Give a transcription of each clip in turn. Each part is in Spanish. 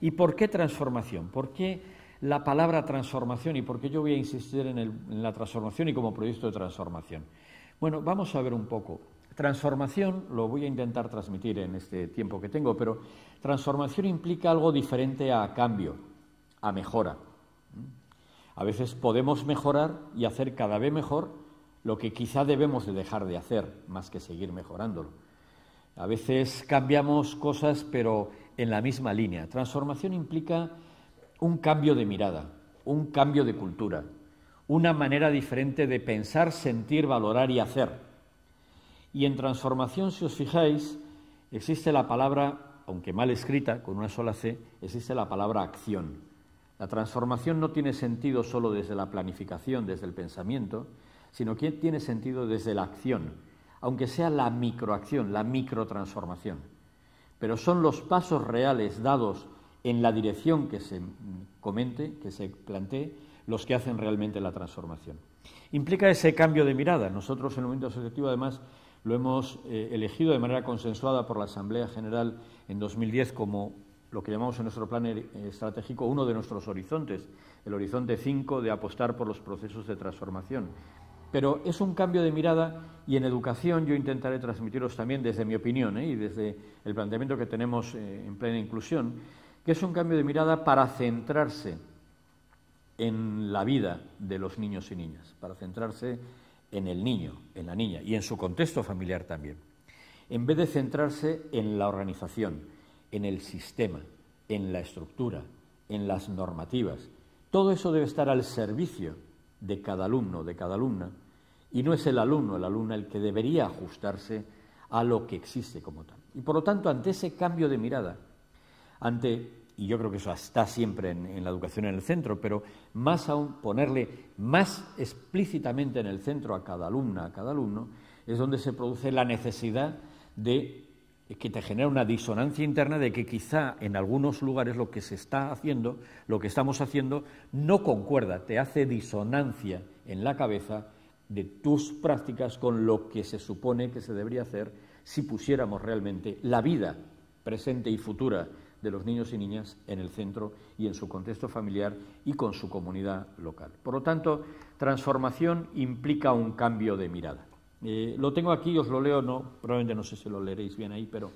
¿Y por qué transformación? ¿Por qué la palabra transformación y por qué yo voy a insistir en, la transformación y como proyecto de transformación? Bueno, vamos a ver un poco. Transformación, lo voy a intentar transmitir en este tiempo que tengo, pero transformación implica algo diferente a cambio, a mejora. A veces podemos mejorar y hacer cada vez mejor lo que quizá debemos de dejar de hacer, más que seguir mejorándolo. A veces cambiamos cosas, pero en la misma línea. Transformación implica un cambio de mirada, un cambio de cultura, una manera diferente de pensar, sentir, valorar y hacer. Y en transformación, si os fijáis, existe la palabra, aunque mal escrita, con una sola C, existe la palabra acción. La transformación no tiene sentido solo desde la planificación, desde el pensamiento, sino que tiene sentido desde la acción, aunque sea la microacción, la microtransformación pero son los pasos reales dados en la dirección que se comente, que se plantee, los que hacen realmente la transformación. Implica ese cambio de mirada. Nosotros en el movimiento asociativo, además, lo hemos eh, elegido de manera consensuada por la Asamblea General en 2010 como lo que llamamos en nuestro plan eh, estratégico uno de nuestros horizontes, el horizonte 5 de apostar por los procesos de transformación, pero es un cambio de mirada y en educación yo intentaré transmitiros también desde mi opinión ¿eh? y desde el planteamiento que tenemos eh, en plena inclusión, que es un cambio de mirada para centrarse en la vida de los niños y niñas, para centrarse en el niño, en la niña y en su contexto familiar también, en vez de centrarse en la organización, en el sistema, en la estructura, en las normativas. Todo eso debe estar al servicio de cada alumno, de cada alumna, y no es el alumno, el alumna el que debería ajustarse a lo que existe como tal. Y por lo tanto, ante ese cambio de mirada, ante, y yo creo que eso está siempre en la educación en el centro, pero más aún ponerle más explícitamente en el centro a cada alumna, a cada alumno, es donde se produce la necesidad de que te genera una disonancia interna de que quizá en algunos lugares lo que se está haciendo, lo que estamos haciendo, no concuerda, te hace disonancia en la cabeza de tus prácticas con lo que se supone que se debería hacer si pusiéramos realmente la vida presente y futura de los niños y niñas en el centro y en su contexto familiar y con su comunidad local. Por lo tanto, transformación implica un cambio de mirada. Eh, lo tengo aquí, os lo leo, no, probablemente no sé si lo leeréis bien ahí, pero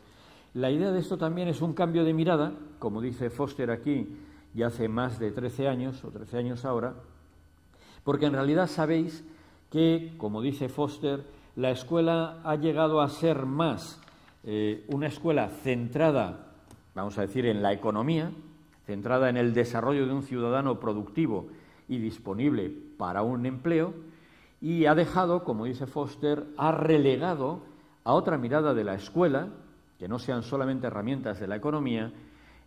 la idea de esto también es un cambio de mirada, como dice Foster aquí, ya hace más de 13 años, o 13 años ahora, porque en realidad sabéis que, como dice Foster, la escuela ha llegado a ser más eh, una escuela centrada, vamos a decir, en la economía, centrada en el desarrollo de un ciudadano productivo y disponible para un empleo, y ha dejado, como dice Foster, ha relegado a otra mirada de la escuela, que no sean solamente herramientas de la economía,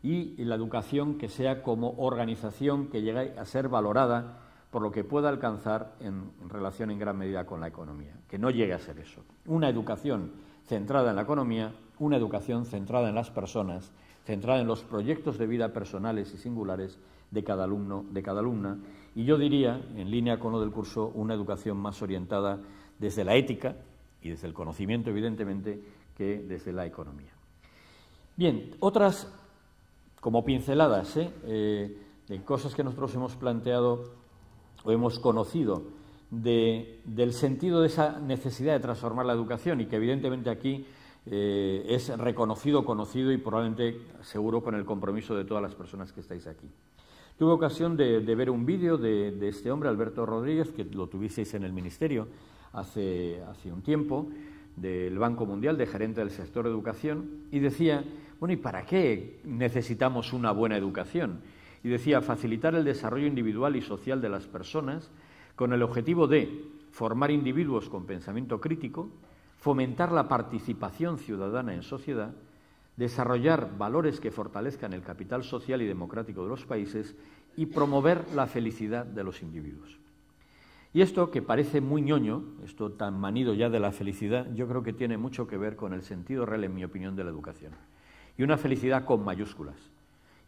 y la educación que sea como organización que llegue a ser valorada por lo que pueda alcanzar en, relación en gran medida con la economía, que no llegue a ser eso. Una educación centrada en la economía, una educación centrada en las personas, centrada en los proyectos de vida personales y singulares de cada alumno, de cada alumna. Y yo diría, en línea con lo del curso, una educación más orientada desde la ética y desde el conocimiento, evidentemente, que desde la economía. Bien, otras como pinceladas ¿eh? Eh, de cosas que nosotros hemos planteado o hemos conocido del sentido de esa necesidad de transformar la educación y que evidentemente aquí eh, es reconocido, conocido y probablemente seguro con el compromiso de todas las personas que estáis aquí. Tuve ocasión de, ver un vídeo de, este hombre, Alberto Rodríguez, que lo tuvisteis en el Ministerio hace, hace un tiempo, del Banco Mundial, de gerente del sector educación, y decía, bueno, ¿y para qué necesitamos una buena educación? Y decía, facilitar el desarrollo individual y social de las personas con el objetivo de formar individuos con pensamiento crítico, fomentar la participación ciudadana en sociedad desarrollar valores que fortalezcan el capital social y democrático de los países y promover la felicidad de los individuos. Y esto, que parece muy ñoño, esto tan manido ya de la felicidad, yo creo que tiene mucho que ver con el sentido real, en mi opinión, de la educación. Y una felicidad con mayúsculas.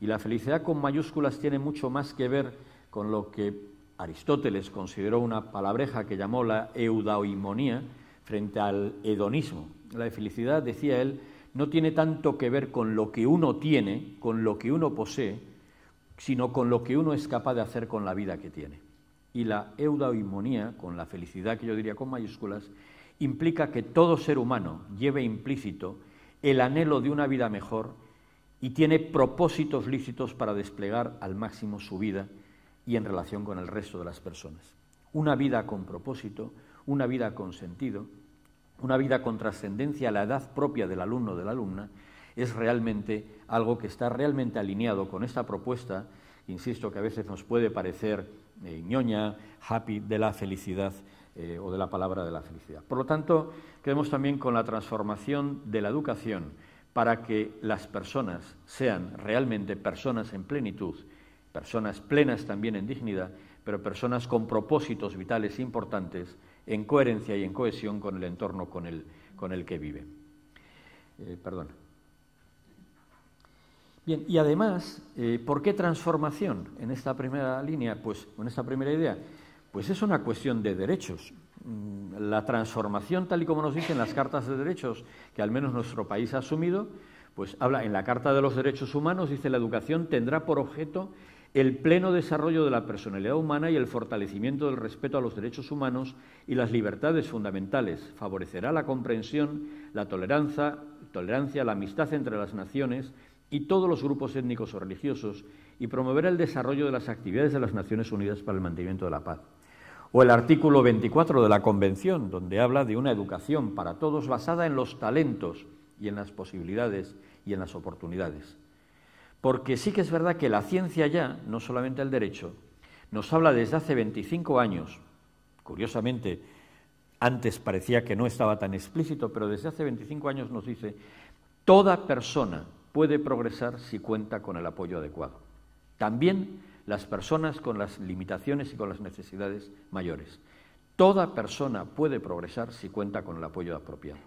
Y la felicidad con mayúsculas tiene mucho más que ver con lo que Aristóteles consideró una palabreja que llamó la eudaimonía frente al hedonismo. La felicidad, decía él, no tiene tanto que ver con lo que uno tiene, con lo que uno posee, sino con lo que uno es capaz de hacer con la vida que tiene. Y la eudaimonía, con la felicidad que yo diría con mayúsculas, implica que todo ser humano lleve implícito el anhelo de una vida mejor y tiene propósitos lícitos para desplegar al máximo su vida y en relación con el resto de las personas. Una vida con propósito, una vida con sentido, una vida con trascendencia a la edad propia del alumno o de la alumna, es realmente algo que está realmente alineado con esta propuesta, insisto, que a veces nos puede parecer eh, ñoña, happy, de la felicidad eh, o de la palabra de la felicidad. Por lo tanto, quedemos también con la transformación de la educación para que las personas sean realmente personas en plenitud, personas plenas también en dignidad, pero personas con propósitos vitales importantes en coherencia y en cohesión con el entorno con el, con el que vive. Eh, perdón. Bien, y además, eh, ¿por qué transformación en esta primera línea? Pues en esta primera idea, pues es una cuestión de derechos. Mm, la transformación, tal y como nos dicen las cartas de derechos, que al menos nuestro país ha asumido, pues habla en la Carta de los Derechos Humanos, dice la educación tendrá por objeto el pleno desarrollo de la personalidad humana y el fortalecimiento del respeto a los derechos humanos y las libertades fundamentales. Favorecerá la comprensión, la tolerancia, la amistad entre las naciones y todos los grupos étnicos o religiosos y promoverá el desarrollo de las actividades de las Naciones Unidas para el mantenimiento de la paz. O el artículo 24 de la Convención, donde habla de una educación para todos basada en los talentos y en las posibilidades y en las oportunidades. Porque sí que es verdad que la ciencia ya, no solamente el derecho, nos habla desde hace 25 años, curiosamente, antes parecía que no estaba tan explícito, pero desde hace 25 años nos dice, toda persona puede progresar si cuenta con el apoyo adecuado. También las personas con las limitaciones y con las necesidades mayores. Toda persona puede progresar si cuenta con el apoyo apropiado.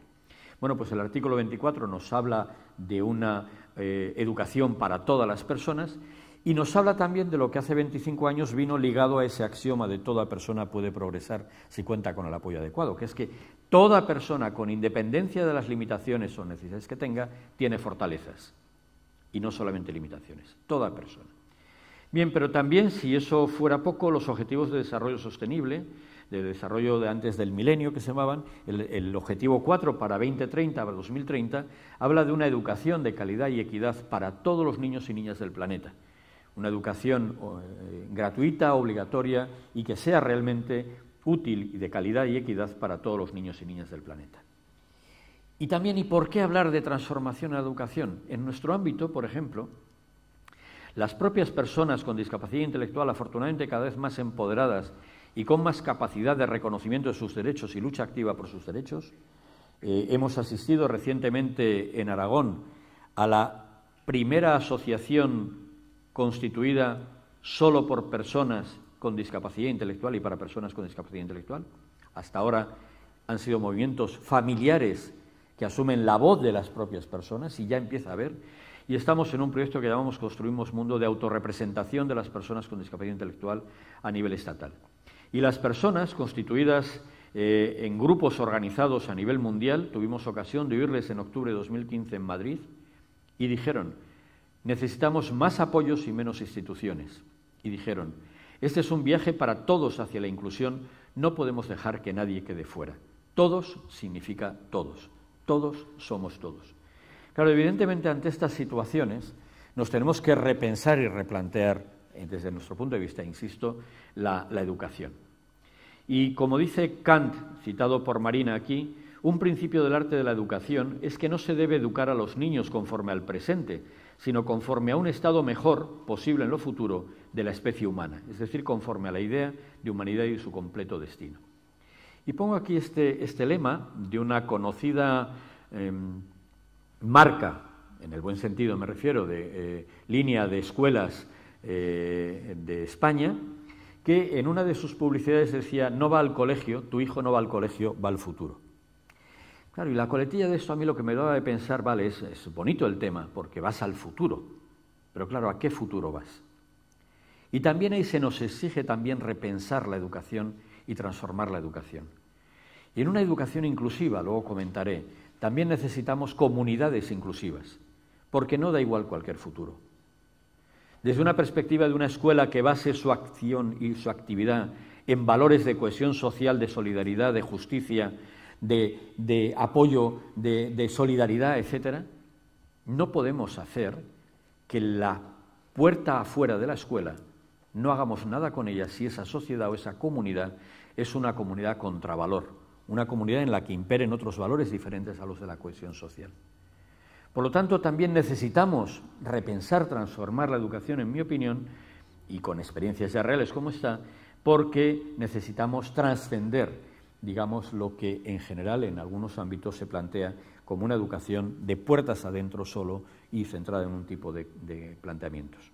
Bueno, pues el artículo 24 nos habla de una eh, educación para todas las personas y nos habla también de lo que hace 25 años vino ligado a ese axioma de toda persona puede progresar si cuenta con el apoyo adecuado, que es que toda persona, con independencia de las limitaciones o necesidades que tenga, tiene fortalezas y no solamente limitaciones, toda persona. Bien, pero también, si eso fuera poco, los objetivos de desarrollo sostenible de desarrollo de antes del milenio que se llamaban, el, objetivo 4 para 2030, para 2030, habla de una educación de calidad y equidad para todos los niños y niñas del planeta. Una educación eh, gratuita, obligatoria y que sea realmente útil y de calidad y equidad para todos los niños y niñas del planeta. Y también, ¿y por qué hablar de transformación en la educación? En nuestro ámbito, por ejemplo, las propias personas con discapacidad intelectual, afortunadamente cada vez más empoderadas y con más capacidad de reconocimiento de sus derechos y lucha activa por sus derechos. Eh, hemos asistido recientemente en Aragón a la primera asociación constituida solo por personas con discapacidad intelectual y para personas con discapacidad intelectual. Hasta ahora han sido movimientos familiares que asumen la voz de las propias personas y ya empieza a haber. Y estamos en un proyecto que llamamos Construimos Mundo de autorrepresentación de las personas con discapacidad intelectual a nivel estatal. Y las personas constituidas eh, en grupos organizados a nivel mundial, tuvimos ocasión de oírles en octubre de 2015 en Madrid, y dijeron, necesitamos más apoyos y menos instituciones. Y dijeron, este es un viaje para todos hacia la inclusión, no podemos dejar que nadie quede fuera. Todos significa todos, todos somos todos. Claro, evidentemente ante estas situaciones nos tenemos que repensar y replantear desde nuestro punto de vista, insisto, la, educación. Y como dice Kant, citado por Marina aquí, un principio del arte de la educación es que no se debe educar a los niños conforme al presente, sino conforme a un estado mejor posible en lo futuro de la especie humana, es decir, conforme a la idea de humanidad y su completo destino. Y pongo aquí este, este lema de una conocida em, marca, en el buen sentido me refiero, de eh, línea de escuelas eh, de España, que en una de sus publicidades decía, no va al colegio, tu hijo no va al colegio, va al futuro. Claro, y la coletilla de esto a mí lo que me daba de pensar, vale, es, es bonito el tema, porque vas al futuro, pero claro, ¿a qué futuro vas? Y también ahí se nos exige también repensar la educación y transformar la educación. Y en una educación inclusiva, luego comentaré, también necesitamos comunidades inclusivas, porque no da igual cualquier futuro desde una perspectiva de una escuela que base su acción y su actividad en valores de cohesión social, de solidaridad, de justicia, de, apoyo, de, solidaridad, etcétera, no podemos hacer que la puerta afuera de la escuela no hagamos nada con ella si esa sociedad o esa comunidad es una comunidad contravalor, una comunidad en la que imperen otros valores diferentes a los de la cohesión social. Por lo tanto, también necesitamos repensar, transformar la educación, en mi opinión, y con experiencias ya reales como está, porque necesitamos trascender, digamos, lo que en general en algunos ámbitos se plantea como una educación de puertas adentro solo y centrada en un tipo de planteamientos.